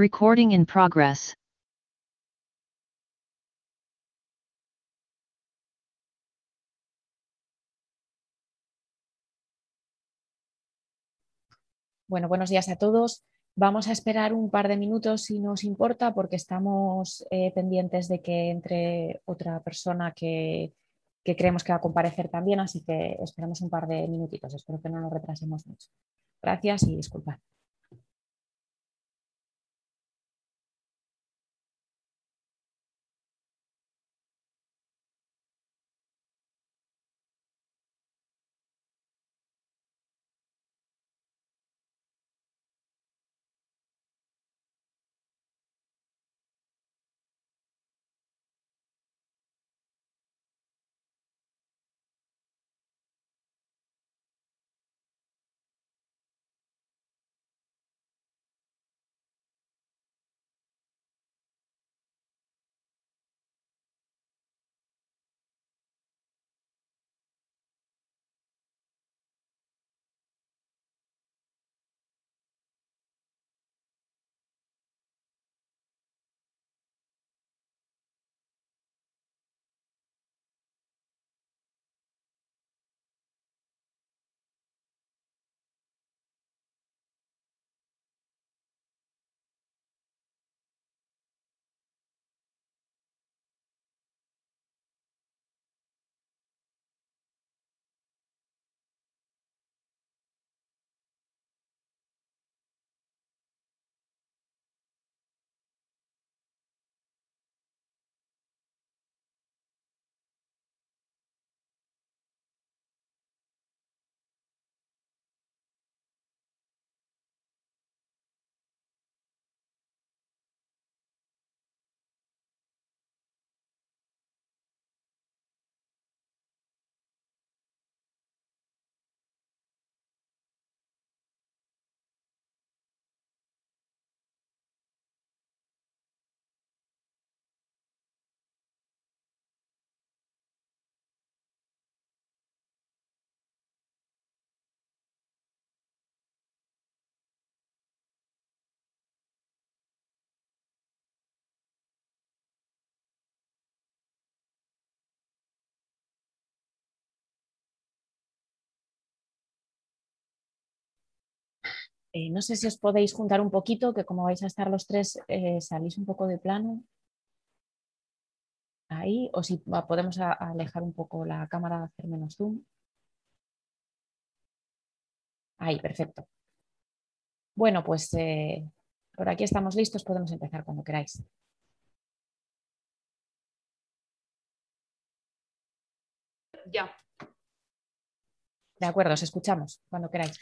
Recording in progress. Bueno, buenos días a todos. Vamos a esperar un par de minutos si nos importa porque estamos eh, pendientes de que entre otra persona que, que creemos que va a comparecer también, así que esperamos un par de minutitos. Espero que no nos retrasemos mucho. Gracias y disculpad. Eh, no sé si os podéis juntar un poquito, que como vais a estar los tres, eh, salís un poco de plano. Ahí, o si podemos alejar un poco la cámara, hacer menos zoom. Ahí, perfecto. Bueno, pues eh, por aquí estamos listos, podemos empezar cuando queráis. Ya. De acuerdo, os escuchamos cuando queráis.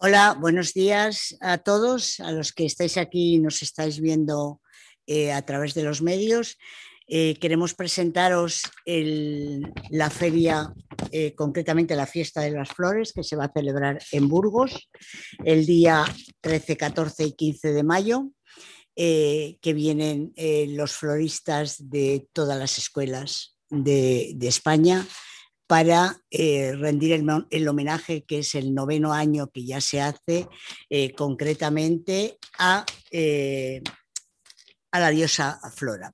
Hola, buenos días a todos, a los que estáis aquí y nos estáis viendo eh, a través de los medios. Eh, queremos presentaros la feria, eh, concretamente la Fiesta de las Flores, que se va a celebrar en Burgos el día 13, 14 y 15 de mayo, que vienen los floristas de todas las escuelas de España para eh, rendir el, homenaje que es el noveno año que ya se hace eh, concretamente eh, a, la diosa Flora.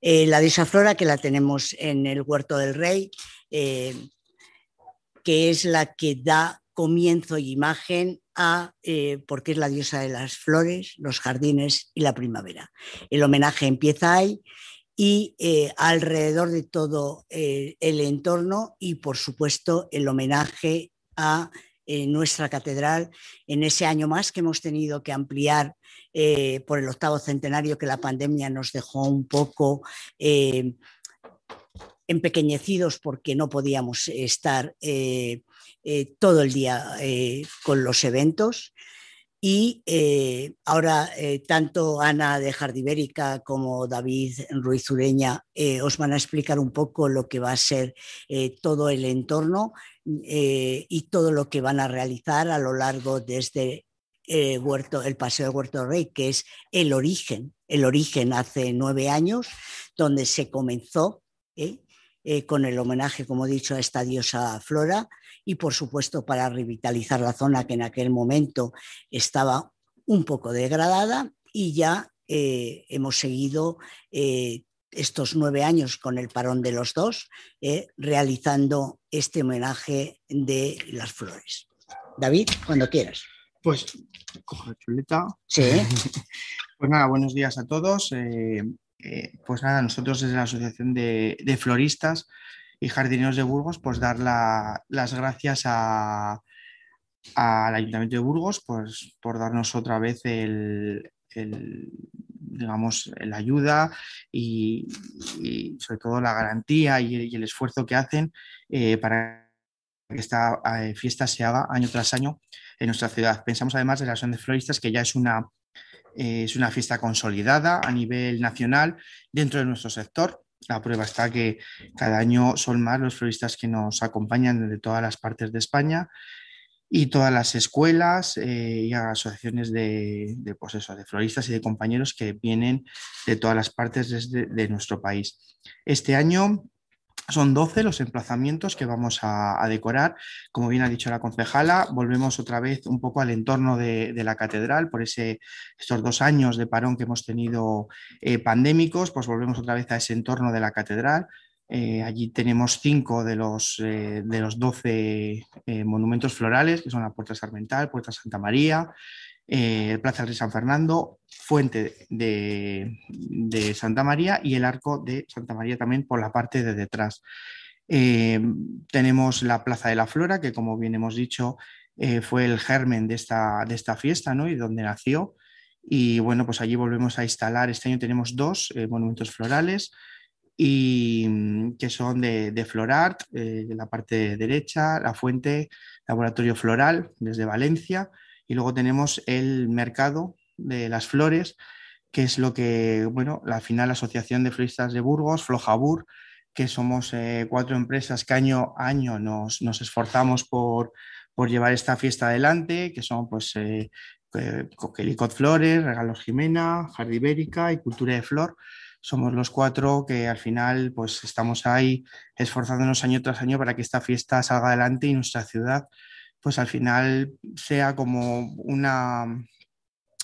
la diosa Flora que la tenemos en el Huerto del Rey, que es la que da comienzo y imagen a, porque es la diosa de las flores, los jardines y la primavera. El homenaje empieza ahí y eh, alrededor de todo eh, el entorno y, por supuesto, el homenaje a eh, nuestra catedral en ese año más que hemos tenido que ampliar por el octavo centenario que la pandemia nos dejó un poco empequeñecidos porque no podíamos estar todo el día con los eventos. Y eh, ahora eh, tanto Ana de Jardibérica como David Ruiz Ureña eh, os van a explicar un poco lo que va a ser todo el entorno y todo lo que van a realizar a lo largo desde este, huerto, el Paseo de Huerto Rey, que es el origen, el origen hace nueve años, donde se comenzó con el homenaje, como he dicho, a esta diosa Flora y, por supuesto, para revitalizar la zona que en aquel momento estaba un poco degradada y ya eh, hemos seguido eh, estos nueve años con el parón de los dos, eh, realizando este homenaje de las flores. David, cuando quieras. Pues, cojo la chuleta. Sí. pues nada, buenos días a todos. pues nada, nosotros desde la Asociación de Floristas y Jardineros de Burgos, pues dar las gracias al Ayuntamiento de Burgos pues, por darnos otra vez digamos, la ayuda y, sobre todo la garantía y el, esfuerzo que hacen eh, para que esta eh, fiesta se haga año tras año en nuestra ciudad. Pensamos además de la Asociación de Floristas que ya es una, eh, es una fiesta consolidada a nivel nacional dentro de nuestro sector la prueba está que cada año son más los floristas que nos acompañan de todas las partes de España y todas las escuelas eh, y asociaciones de, pues de, floristas y de compañeros que vienen de todas las partes de nuestro país. Este año son 12 los emplazamientos que vamos a, decorar. Como bien ha dicho la concejala, volvemos otra vez un poco al entorno de, la catedral por ese, estos dos años de parón que hemos tenido eh, pandémicos, pues volvemos otra vez a ese entorno de la catedral. Eh, allí tenemos cinco de los, eh, de los 12 monumentos florales, que son la Puerta Sarmental, Puerta Santa María, eh, Plaza de San Fernando, Fuente de, Santa María y el Arco de Santa María también por la parte de detrás. Eh, tenemos la Plaza de la Flora, que como bien hemos dicho, eh, fue el germen de esta, fiesta ¿no? y donde nació. Y bueno, pues allí volvemos a instalar. Este año tenemos dos eh, monumentos florales y mm, que son de, de Florart, en la parte derecha, la fuente, laboratorio floral desde Valencia y luego tenemos el mercado de las flores, que es lo que, bueno, la final Asociación de Floristas de Burgos, Flojabur, que somos eh, cuatro empresas que año a año nos, esforzamos por, llevar esta fiesta adelante, que son pues eh, eh, Coquelicot Flores, Regalos Jimena, Jardibérica y Cultura de Flor. Somos los cuatro que al final pues estamos ahí esforzándonos año tras año para que esta fiesta salga adelante y nuestra ciudad pues al final sea como una,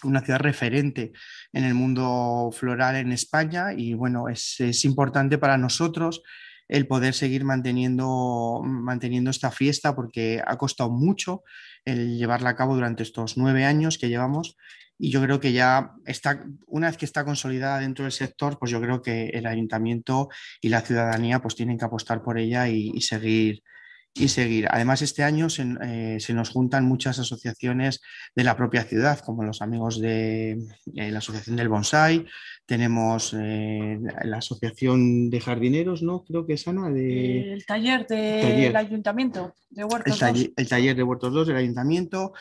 ciudad referente en el mundo floral en España y bueno, es, importante para nosotros el poder seguir manteniendo, manteniendo esta fiesta porque ha costado mucho el llevarla a cabo durante estos nueve años que llevamos y yo creo que ya está, una vez que está consolidada dentro del sector, pues yo creo que el ayuntamiento y la ciudadanía pues tienen que apostar por ella y seguir y seguir. Además, este año eh, se, nos juntan muchas asociaciones de la propia ciudad, como los amigos de eh, la Asociación del Bonsai, tenemos eh, la Asociación de Jardineros, ¿no? Creo que es Ana, El taller del Ayuntamiento de Huertos el, el taller de Huertos 2 del Ayuntamiento,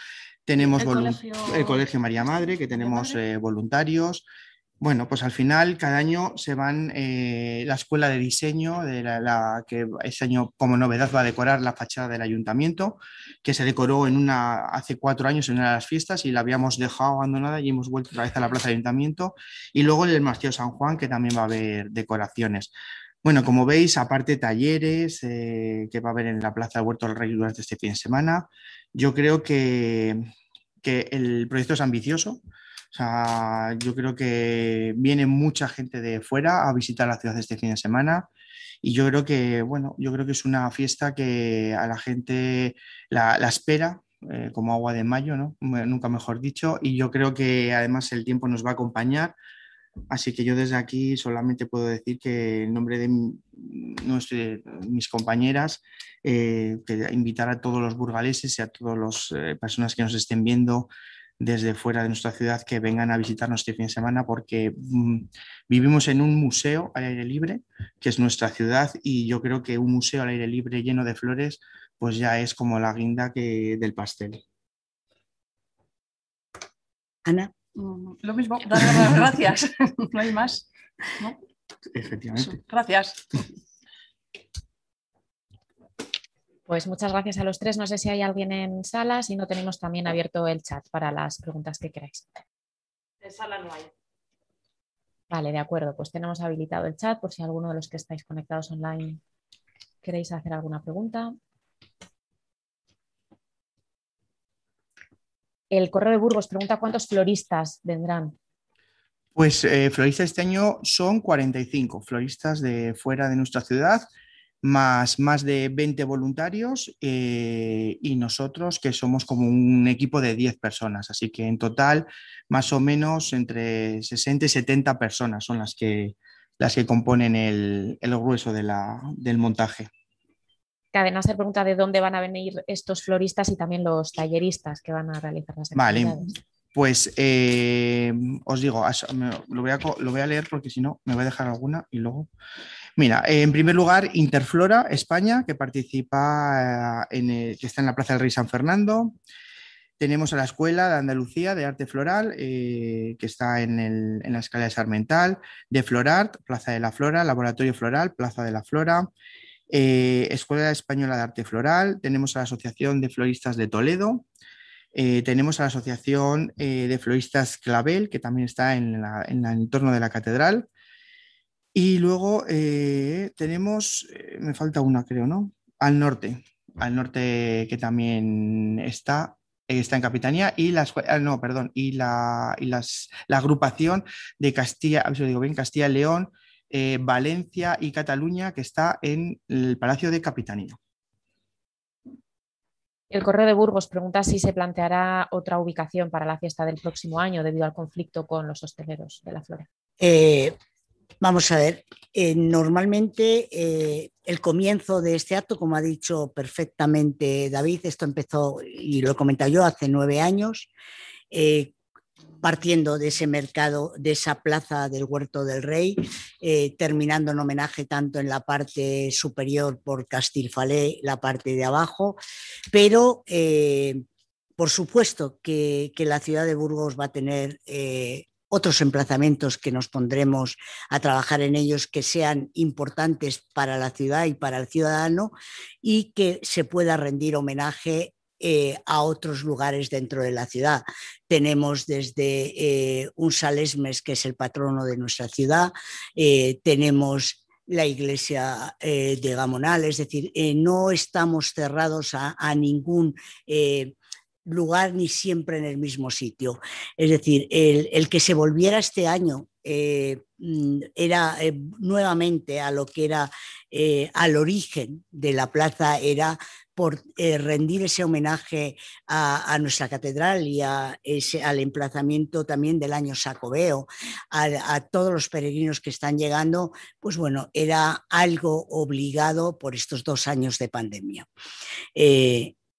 tenemos el colegio... María este, Madre, que tenemos voluntarios, bueno, pues al final cada año se van eh, la escuela de diseño, de la, que este año como novedad va a decorar la fachada del ayuntamiento, que se decoró en una, hace cuatro años en una de las fiestas y la habíamos dejado abandonada y hemos vuelto otra vez a la plaza del ayuntamiento. Y luego el Martillo San Juan, que también va a haber decoraciones. Bueno, como veis, aparte talleres eh, que va a haber en la Plaza de Huerto del Rey durante este fin de semana, yo creo que, que el proyecto es ambicioso yo creo que viene mucha gente de fuera a visitar la ciudad este fin de semana y yo creo que, bueno, yo creo que es una fiesta que a la gente la, espera eh, como agua de mayo, ¿no? Nunca mejor dicho, y yo creo que además el tiempo nos va a acompañar. Así que yo desde aquí solamente puedo decir que en nombre de mis compañeras, eh, que invitar a todos los burgaleses y a todas las eh, personas que nos estén viendo desde fuera de nuestra ciudad que vengan a visitarnos este fin de semana porque mm, vivimos en un museo al aire libre, que es nuestra ciudad, y yo creo que un museo al aire libre lleno de flores, pues ya es como la guinda que, del pastel. Ana. Mm, lo mismo, gracias, no hay más. Efectivamente. Gracias. Pues muchas gracias a los tres. No sé si hay alguien en sala, si no tenemos también abierto el chat para las preguntas que queráis. En sala no hay. Vale, de acuerdo. Pues tenemos habilitado el chat por si alguno de los que estáis conectados online queréis hacer alguna pregunta. El correo de Burgos pregunta cuántos floristas vendrán. Pues eh, floristas este año son 45, floristas de fuera de nuestra ciudad, más, más de 20 voluntarios eh, y nosotros que somos como un equipo de 10 personas. Así que en total, más o menos entre 60 y 70 personas son las que, las que componen el, grueso de del montaje. Cadena hacer pregunta de dónde van a venir estos floristas y también los talleristas que van a realizar las actividades. Vale, pues eh, os digo, lo lo voy a leer porque si no me voy a dejar alguna y luego... Mira, en primer lugar, Interflora España, que participa, eh, en que está en la Plaza del Rey San Fernando. Tenemos a la Escuela de Andalucía de Arte Floral, eh, que está en, la escala de Sarmental, de Florart, Plaza de la Flora, Laboratorio Floral, Plaza de la Flora, eh, Escuela Española de Arte Floral, tenemos a la Asociación de Floristas de Toledo, tenemos a la Asociación de Floristas Clavel, que también está en el entorno de la catedral, y luego eh, tenemos, eh, me falta una creo, ¿no? Al norte, al norte que también está, está en Capitanía, y las, ah, no, perdón, y la, las, la agrupación de Castilla, digo bien, Castilla León, eh, Valencia y Cataluña, que está en el Palacio de Capitanía. El Correo de Burgos pregunta si se planteará otra ubicación para la fiesta del próximo año debido al conflicto con los hosteleros de la Flora. Vamos a ver, eh, normalmente eh, el comienzo de este acto, como ha dicho perfectamente David, esto empezó, y lo he comentado yo, hace nueve años, eh, partiendo de ese mercado, de esa plaza del Huerto del Rey, terminando en homenaje tanto en la parte superior por Castilfalé, la parte de abajo, pero por supuesto que, la ciudad de Burgos va a tener otros emplazamientos que nos pondremos a trabajar en ellos que sean importantes para la ciudad y para el ciudadano y que se pueda rendir homenaje eh, a otros lugares dentro de la ciudad. Tenemos desde eh, un Salesmes, que es el patrono de nuestra ciudad, eh, tenemos la iglesia de Gamonal, es decir, no estamos cerrados a, a ningún lugar ni siempre en el mismo sitio. Es decir, el, que se volviera este año eh, mm, era eh, nuevamente a lo que era eh, al origen de la plaza era por rendir ese homenaje a, nuestra catedral y a ese, al emplazamiento también del año Sacobeo, a, a, todos los peregrinos que están llegando, pues bueno, era algo obligado por estos dos años de pandemia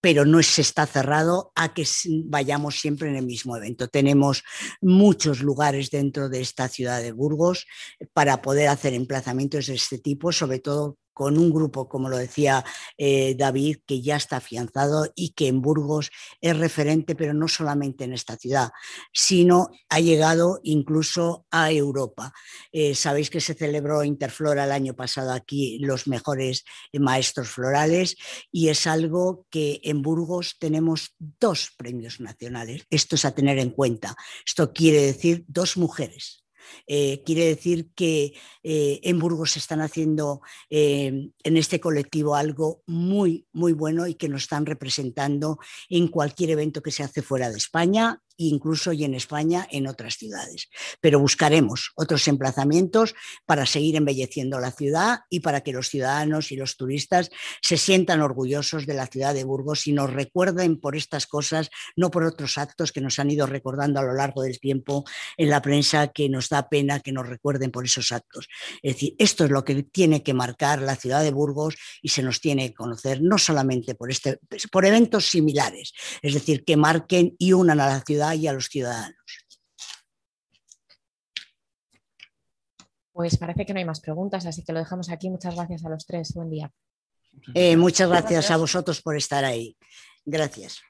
pero no se está cerrado a que vayamos siempre en el mismo evento. Tenemos muchos lugares dentro de esta ciudad de Burgos para poder hacer emplazamientos de este tipo, sobre todo con un grupo, como lo decía eh, David, que ya está afianzado y que en Burgos es referente, pero no solamente en esta ciudad, sino ha llegado incluso a Europa. Eh, sabéis que se celebró Interflora el año pasado aquí, los mejores maestros florales, y es algo que en Burgos tenemos dos premios nacionales. Esto es a tener en cuenta. Esto quiere decir dos mujeres eh, quiere decir que eh, en Burgos se están haciendo eh, en este colectivo algo muy, muy bueno y que nos están representando en cualquier evento que se hace fuera de España incluso y en España en otras ciudades. Pero buscaremos otros emplazamientos para seguir embelleciendo la ciudad y para que los ciudadanos y los turistas se sientan orgullosos de la ciudad de Burgos y nos recuerden por estas cosas, no por otros actos que nos han ido recordando a lo largo del tiempo en la prensa que nos da pena que nos recuerden por esos actos. Es decir, esto es lo que tiene que marcar la ciudad de Burgos y se nos tiene que conocer no solamente por este por eventos similares, es decir, que marquen y unan a la ciudad y a los ciudadanos. Pues parece que no hay más preguntas, así que lo dejamos aquí. Muchas gracias a los tres. Buen día. Eh, muchas gracias a vosotros por estar ahí. Gracias.